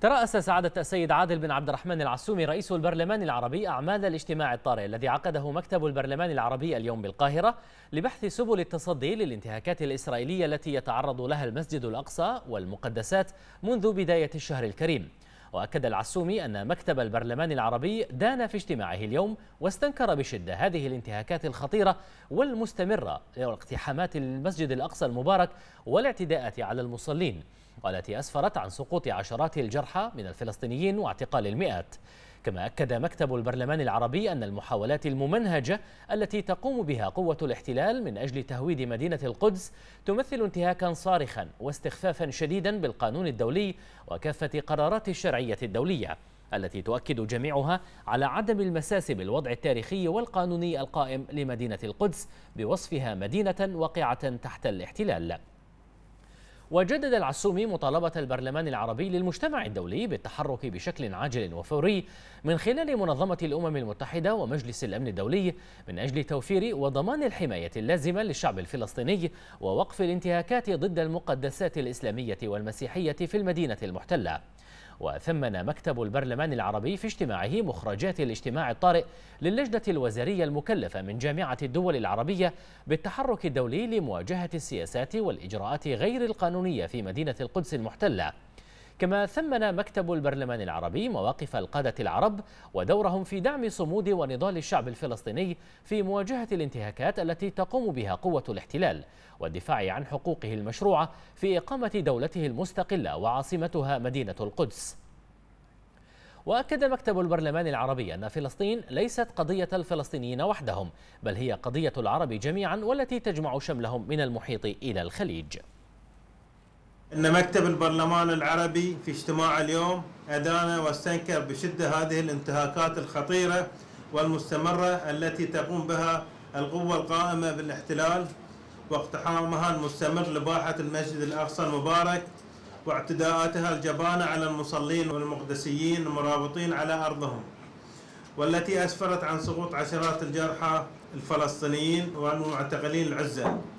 ترأس سعادة السيد عادل بن عبد الرحمن العسومي رئيس البرلمان العربي أعمال الاجتماع الطارئ الذي عقده مكتب البرلمان العربي اليوم بالقاهرة لبحث سبل التصدي للانتهاكات الإسرائيلية التي يتعرض لها المسجد الأقصى والمقدسات منذ بداية الشهر الكريم وأكد العسومي أن مكتب البرلمان العربي دان في اجتماعه اليوم واستنكر بشدة هذه الانتهاكات الخطيرة والمستمرة لاقتحامات المسجد الأقصى المبارك والاعتداءات على المصلين والتي أسفرت عن سقوط عشرات الجرحى من الفلسطينيين واعتقال المئات كما أكد مكتب البرلمان العربي أن المحاولات الممنهجة التي تقوم بها قوة الاحتلال من أجل تهويد مدينة القدس تمثل انتهاكا صارخا واستخفافا شديدا بالقانون الدولي وكافة قرارات الشرعية الدولية التي تؤكد جميعها على عدم المساس بالوضع التاريخي والقانوني القائم لمدينة القدس بوصفها مدينة وقعة تحت الاحتلال وجدد العسومي مطالبة البرلمان العربي للمجتمع الدولي بالتحرك بشكل عاجل وفوري من خلال منظمة الأمم المتحدة ومجلس الأمن الدولي من أجل توفير وضمان الحماية اللازمة للشعب الفلسطيني ووقف الانتهاكات ضد المقدسات الإسلامية والمسيحية في المدينة المحتلة وثمن مكتب البرلمان العربي في اجتماعه مخرجات الاجتماع الطارئ للجنة الوزارية المكلفة من جامعة الدول العربية بالتحرك الدولي لمواجهة السياسات والإجراءات غير القانونية في مدينة القدس المحتلة كما ثمن مكتب البرلمان العربي مواقف القادة العرب ودورهم في دعم صمود ونضال الشعب الفلسطيني في مواجهة الانتهاكات التي تقوم بها قوة الاحتلال والدفاع عن حقوقه المشروعة في إقامة دولته المستقلة وعاصمتها مدينة القدس وأكد مكتب البرلمان العربي أن فلسطين ليست قضية الفلسطينيين وحدهم بل هي قضية العرب جميعا والتي تجمع شملهم من المحيط إلى الخليج أن مكتب البرلمان العربي في اجتماع اليوم أدان واستنكر بشدة هذه الانتهاكات الخطيرة والمستمرة التي تقوم بها القوة القائمة بالاحتلال واقتحامها المستمر لباحة المسجد الأقصى المبارك واعتداءاتها الجبانة على المصلين والمقدسيين المرابطين على أرضهم والتي أسفرت عن سقوط عشرات الجرحى الفلسطينيين والمعتقلين العزة